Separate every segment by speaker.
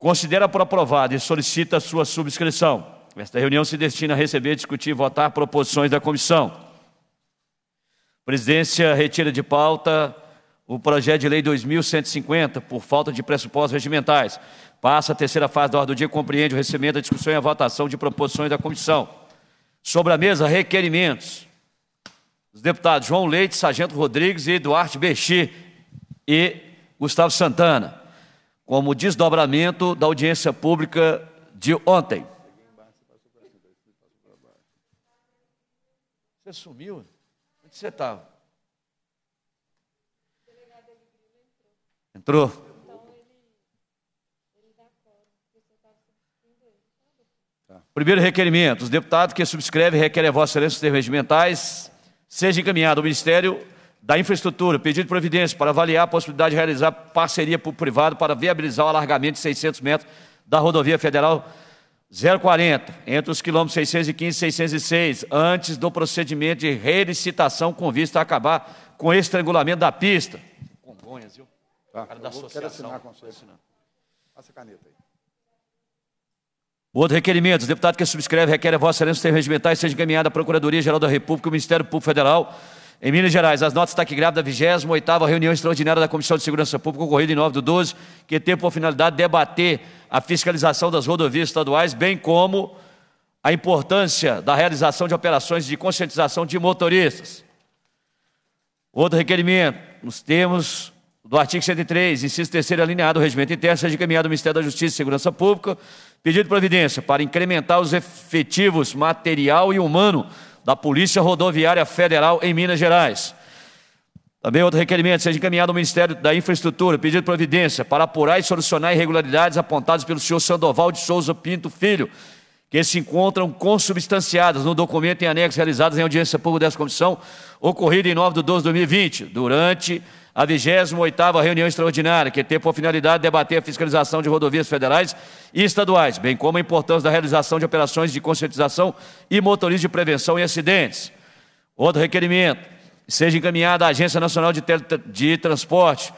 Speaker 1: considera por aprovado e solicita sua subscrição. Esta reunião se destina a receber, discutir e votar proposições da comissão. Presidência retira de pauta o projeto de lei 2150 por falta de pressupostos regimentais. Passa a terceira fase da ordem do dia, compreende o recebimento, a discussão e a votação de proposições da comissão. Sobre a mesa, requerimentos. Os deputados João Leite, Sargento Rodrigues e Eduardo Bexi e Gustavo Santana como desdobramento da audiência pública de ontem. Você sumiu? Onde você estava? Entrou? Tá. Primeiro requerimento: os deputados que subscrevem requerem a Vossa Excelência os termos regimentais seja encaminhado ao Ministério da infraestrutura, pedido de providência para avaliar a possibilidade de realizar parceria público-privado para viabilizar o alargamento de 600 metros da rodovia federal 040, entre os quilômetros 615 e 606, antes do procedimento de relicitação com vista a acabar com o estrangulamento da pista.
Speaker 2: Congonhas, viu? Tá. Cara da associação. Quero assinar com você. Passa a caneta aí.
Speaker 1: Outro requerimento. O deputado que subscreve requer a vossa excelência termos regimentais seja encaminhada à Procuradoria-Geral da República e ao Ministério Público Federal em Minas Gerais, as notas grávidas da 28ª reunião extraordinária da Comissão de Segurança Pública, ocorrida em 9 de 12, que tem por finalidade debater a fiscalização das rodovias estaduais, bem como a importância da realização de operações de conscientização de motoristas. Outro requerimento, nos termos do artigo 103, inciso terceiro, alinhado ao regimento interno, seja encaminhado ao Ministério da Justiça e Segurança Pública, pedido de providência para incrementar os efetivos material e humano da Polícia Rodoviária Federal em Minas Gerais. Também outro requerimento, seja encaminhado ao Ministério da Infraestrutura, pedido de providência para apurar e solucionar irregularidades apontadas pelo senhor Sandoval de Souza Pinto Filho, que se encontram consubstanciadas no documento em anexo realizados em audiência pública dessa comissão, ocorrida em 9 de 12 de 2020, durante a 28 reunião extraordinária, que teve por finalidade debater a fiscalização de rodovias federais e estaduais, bem como a importância da realização de operações de conscientização e motorismo de prevenção em acidentes. Outro requerimento, seja encaminhada à Agência Nacional de, de Transporte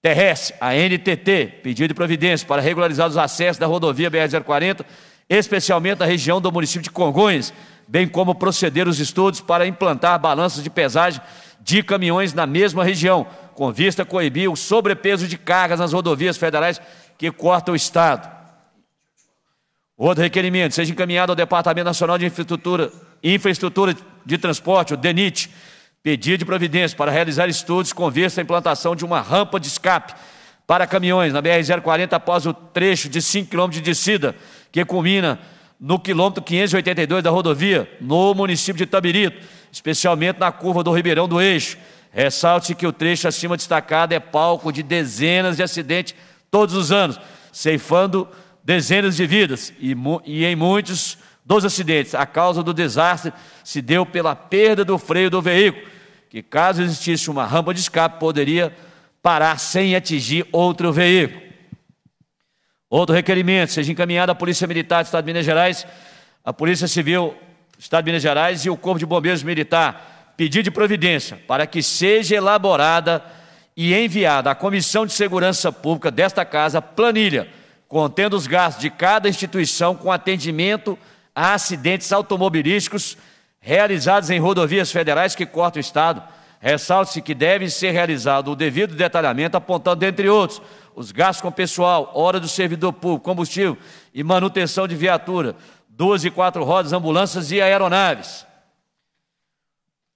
Speaker 1: Terrestre, a NTT, pedido de providência para regularizar os acessos da rodovia BR-040 especialmente a região do município de Congonhas, bem como proceder os estudos para implantar balanças de pesagem de caminhões na mesma região, com vista a coibir o sobrepeso de cargas nas rodovias federais que cortam o Estado. Outro requerimento, seja encaminhado ao Departamento Nacional de Infraestrutura, Infraestrutura de Transporte, o DENIT, pedido de providência para realizar estudos com vista à implantação de uma rampa de escape para caminhões na BR-040 após o trecho de 5 km de descida que culmina no quilômetro 582 da rodovia, no município de Tabirito, especialmente na curva do Ribeirão do Eixo. Ressalte-se que o trecho acima destacado é palco de dezenas de acidentes todos os anos, ceifando dezenas de vidas e, e em muitos dos acidentes. A causa do desastre se deu pela perda do freio do veículo, que caso existisse uma rampa de escape, poderia parar sem atingir outro veículo. Outro requerimento, seja encaminhado à Polícia Militar do Estado de Minas Gerais, à Polícia Civil do Estado de Minas Gerais e o Corpo de Bombeiros Militar, pedir de providência para que seja elaborada e enviada à Comissão de Segurança Pública desta Casa planilha contendo os gastos de cada instituição com atendimento a acidentes automobilísticos realizados em rodovias federais que cortam o Estado Ressalte-se que deve ser realizado o devido detalhamento, apontando, entre outros, os gastos com pessoal, hora do servidor público, combustível e manutenção de viatura, duas e quatro rodas, ambulâncias e aeronaves.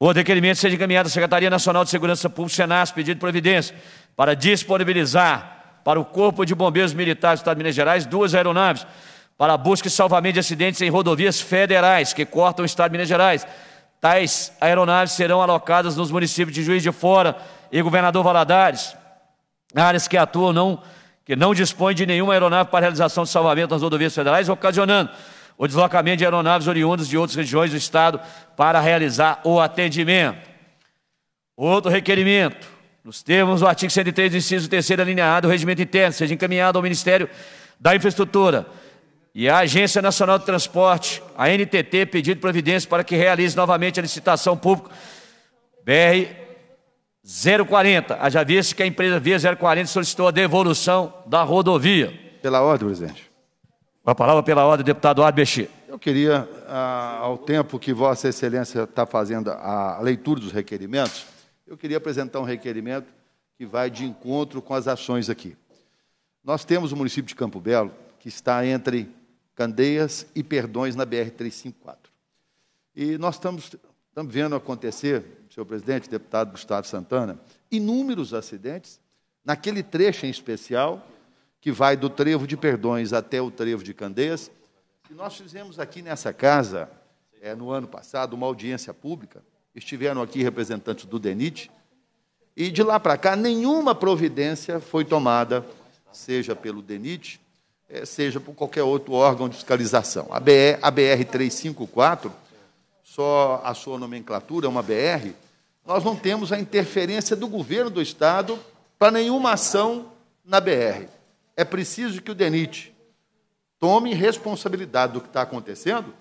Speaker 1: O requerimento seja encaminhado à Secretaria Nacional de Segurança Pública, Senas, pedido de providência, para disponibilizar para o Corpo de Bombeiros Militares do Estado de Minas Gerais duas aeronaves para busca e salvamento de acidentes em rodovias federais que cortam o Estado de Minas Gerais Tais aeronaves serão alocadas nos municípios de Juiz de Fora e Governador Valadares, áreas que atuam não, que não dispõem de nenhuma aeronave para realização de salvamento nas rodovias federais, ocasionando o deslocamento de aeronaves oriundas de outras regiões do Estado para realizar o atendimento. Outro requerimento, nos termos do artigo 103, inciso 3 alineado, o regimento interno seja encaminhado ao Ministério da Infraestrutura e a Agência Nacional de Transporte, a NTT, pedindo providência para que realize novamente a licitação pública BR 040. Haja visto que a empresa Via 040 solicitou a devolução da
Speaker 2: rodovia. Pela ordem, presidente. A palavra pela ordem, deputado Arbexi. Eu queria, ah, ao tempo que Vossa Excelência está fazendo a leitura dos requerimentos, eu queria apresentar um requerimento que vai de encontro com as ações aqui. Nós temos o município de Campo Belo, que está entre Candeias e Perdões na BR-354. E nós estamos, estamos vendo acontecer, senhor presidente, deputado Gustavo Santana, inúmeros acidentes, naquele trecho em especial, que vai do trevo de Perdões até o trevo de Candeias. E nós fizemos aqui nessa casa, é, no ano passado, uma audiência pública, estiveram aqui representantes do DENIT, e de lá para cá nenhuma providência foi tomada, seja pelo DENIT, é, seja por qualquer outro órgão de fiscalização. A, BR, a BR 354, só a sua nomenclatura é uma BR, nós não temos a interferência do governo do Estado para nenhuma ação na BR. É preciso que o DENIT tome responsabilidade do que está acontecendo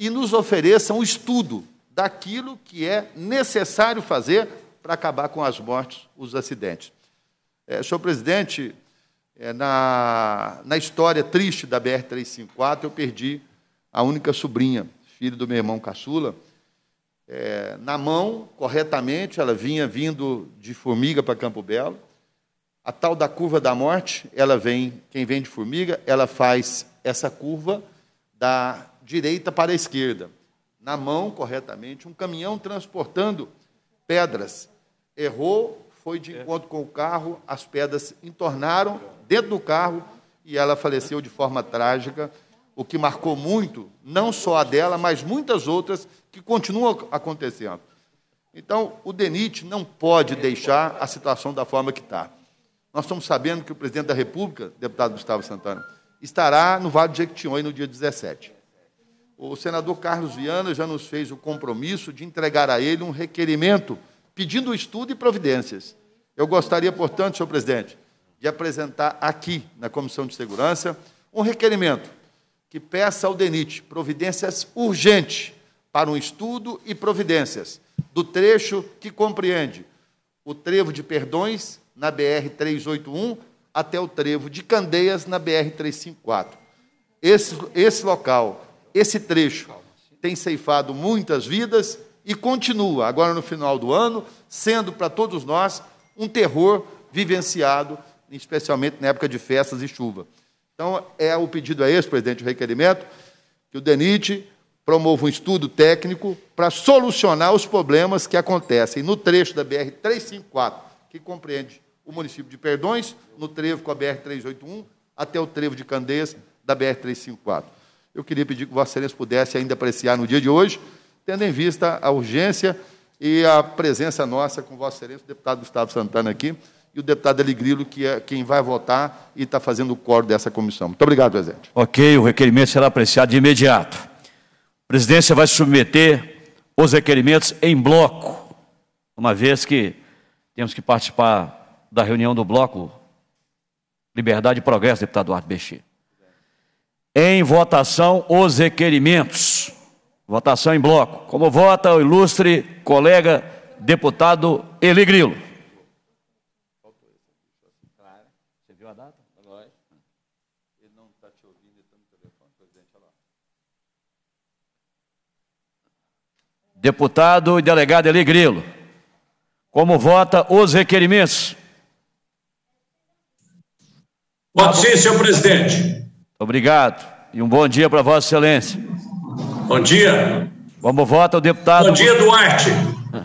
Speaker 2: e nos ofereça um estudo daquilo que é necessário fazer para acabar com as mortes, os acidentes. É, senhor presidente, é, na, na história triste da BR-354, eu perdi a única sobrinha, filho do meu irmão caçula. É, na mão, corretamente, ela vinha vindo de Formiga para Campo Belo. A tal da curva da morte, ela vem, quem vem de Formiga, ela faz essa curva da direita para a esquerda. Na mão, corretamente, um caminhão transportando pedras errou foi de encontro com o carro, as pedras entornaram dentro do carro e ela faleceu de forma trágica, o que marcou muito, não só a dela, mas muitas outras que continuam acontecendo. Então, o DENIT não pode deixar a situação da forma que está. Nós estamos sabendo que o presidente da República, deputado Gustavo Santana, estará no Vale de Jequitinhonha no dia 17. O senador Carlos Viana já nos fez o compromisso de entregar a ele um requerimento pedindo estudo e providências. Eu gostaria, portanto, senhor presidente, de apresentar aqui, na Comissão de Segurança, um requerimento que peça ao DENIT providências urgentes para um estudo e providências do trecho que compreende o trevo de Perdões, na BR-381, até o trevo de Candeias, na BR-354. Esse, esse local, esse trecho, tem ceifado muitas vidas e continua, agora no final do ano, sendo para todos nós um terror vivenciado, especialmente na época de festas e chuva. Então, é o pedido a esse, presidente, o requerimento, que o DENIT promova um estudo técnico para solucionar os problemas que acontecem no trecho da BR-354, que compreende o município de Perdões, no trevo com a BR-381, até o trevo de Candeias da BR-354. Eu queria pedir que Vossa Excelência pudesse ainda apreciar no dia de hoje tendo em vista a urgência e a presença nossa com Vossa Excelência, o deputado Gustavo Santana aqui, e o deputado Eligrilo, que é quem vai votar e está fazendo o coro dessa comissão. Muito obrigado, presidente. Ok, o requerimento será apreciado de imediato. A presidência vai submeter os requerimentos em bloco, uma vez que
Speaker 1: temos que participar da reunião do bloco Liberdade e Progresso, deputado Eduardo Bexi. Em votação, os requerimentos. Votação em bloco. Como vota o ilustre colega deputado Eli Grilo?
Speaker 2: Tá tá
Speaker 1: deputado e delegado Eli Grilo, como vota os requerimentos? Voto sim, senhor presidente. Obrigado e um bom dia para Vossa Excelência. Bom dia. Vamos votar o deputado. Bom dia, Duarte.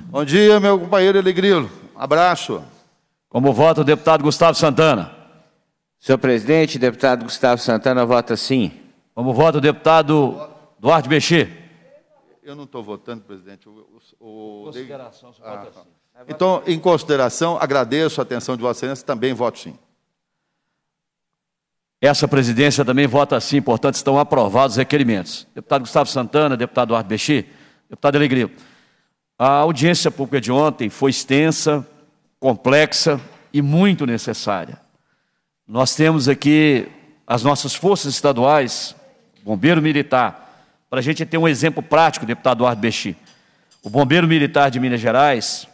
Speaker 2: Bom dia, meu companheiro Elegrilo.
Speaker 1: Abraço. Como vota o deputado Gustavo Santana? Senhor presidente, deputado Gustavo Santana vota sim. Como vota o deputado Duarte Bexê?
Speaker 2: Eu não estou votando, presidente. Consideração, ah, vota tá. sim. Então, em consideração, agradeço a atenção de Vossa Excelência, também voto sim.
Speaker 1: Essa presidência também vota assim, portanto, estão aprovados os requerimentos.
Speaker 2: Deputado Gustavo Santana,
Speaker 1: deputado Eduardo Bexi, deputado Alegria. A audiência pública de ontem foi extensa, complexa e muito necessária. Nós temos aqui as nossas forças estaduais, bombeiro militar, para a gente ter um exemplo prático, deputado Eduardo Bexi. O bombeiro militar de Minas Gerais,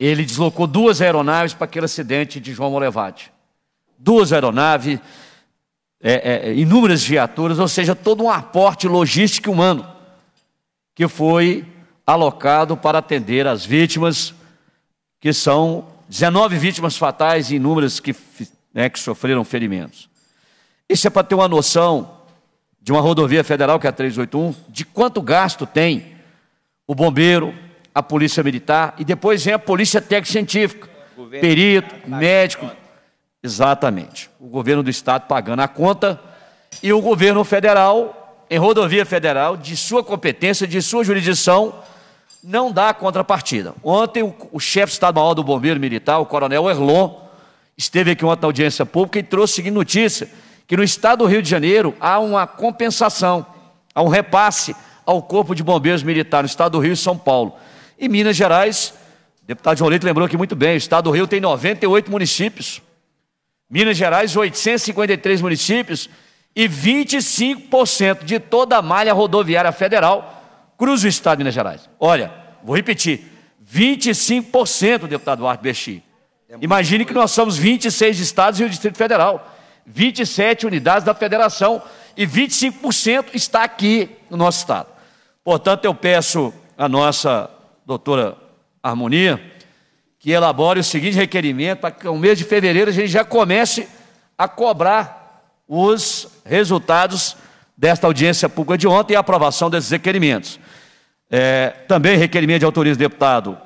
Speaker 1: ele deslocou duas aeronaves para aquele acidente de João Molevade duas aeronaves, é, é, é, inúmeras viaturas, ou seja, todo um aporte logístico humano que foi alocado para atender as vítimas, que são 19 vítimas fatais e inúmeras que, né, que sofreram ferimentos. Isso é para ter uma noção de uma rodovia federal, que é a 381, de quanto gasto tem o bombeiro, a polícia militar e depois vem a polícia técnica científica, perito, médico, Exatamente. O governo do estado pagando a conta e o governo federal, em rodovia federal, de sua competência, de sua jurisdição, não dá a contrapartida. Ontem, o, o chefe estadual Estado-Maior do Bombeiro Militar, o coronel Erlon, esteve aqui ontem na audiência pública e trouxe a seguinte notícia: que no estado do Rio de Janeiro há uma compensação, há um repasse ao Corpo de Bombeiros Militar no estado do Rio e São Paulo. Em Minas Gerais, o deputado João Leite lembrou aqui muito bem: o estado do Rio tem 98 municípios Minas Gerais, 853 municípios e 25% de toda a malha rodoviária federal cruza o estado de Minas Gerais. Olha, vou repetir, 25%, deputado Arthur Bexi. É Imagine que nós somos 26 estados e o Distrito Federal, 27 unidades da federação e 25% está aqui no nosso estado. Portanto, eu peço à nossa doutora Harmonia que elabore o seguinte requerimento, para que no mês de fevereiro a gente já comece a cobrar os resultados desta audiência pública de ontem e a aprovação desses requerimentos. É, também requerimento de autoria do deputado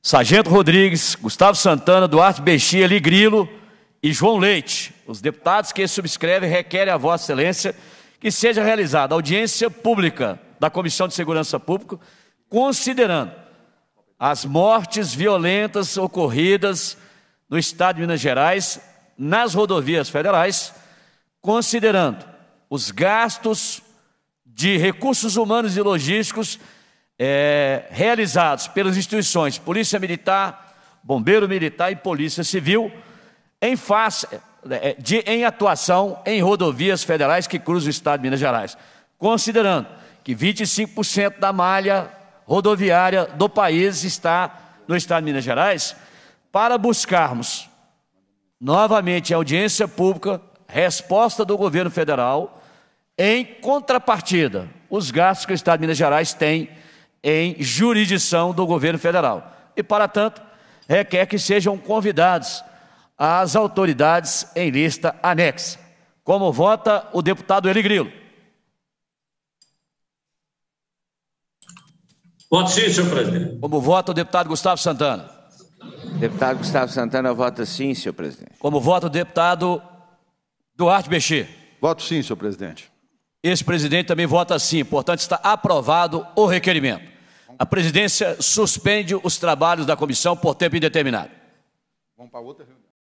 Speaker 1: Sargento Rodrigues, Gustavo Santana, Duarte Bexia, Ligrilo e João Leite, os deputados que subscrevem requerem a Vossa Excelência que seja realizada audiência pública da Comissão de Segurança Pública, considerando as mortes violentas ocorridas no estado de Minas Gerais nas rodovias federais, considerando os gastos de recursos humanos e logísticos é, realizados pelas instituições Polícia Militar, Bombeiro Militar e Polícia Civil em face eh, de, em atuação em rodovias federais que cruzam o estado de Minas Gerais, considerando que 25% da malha rodoviária do país está no estado de Minas Gerais, para buscarmos novamente a audiência pública, resposta do governo federal, em contrapartida, os gastos que o estado de Minas Gerais tem em jurisdição do governo federal. E, para tanto, requer que sejam convidados as autoridades em lista anexa. Como vota o deputado Eli Grilo? Voto sim, senhor presidente. Como vota o deputado Gustavo Santana? Deputado Gustavo Santana vota sim, senhor presidente. Como vota o deputado Duarte Bexê? Voto sim, senhor presidente. Esse presidente também vota sim. Portanto, está aprovado o requerimento. A presidência suspende os trabalhos da comissão por tempo indeterminado.
Speaker 2: Vamos para outra reunião.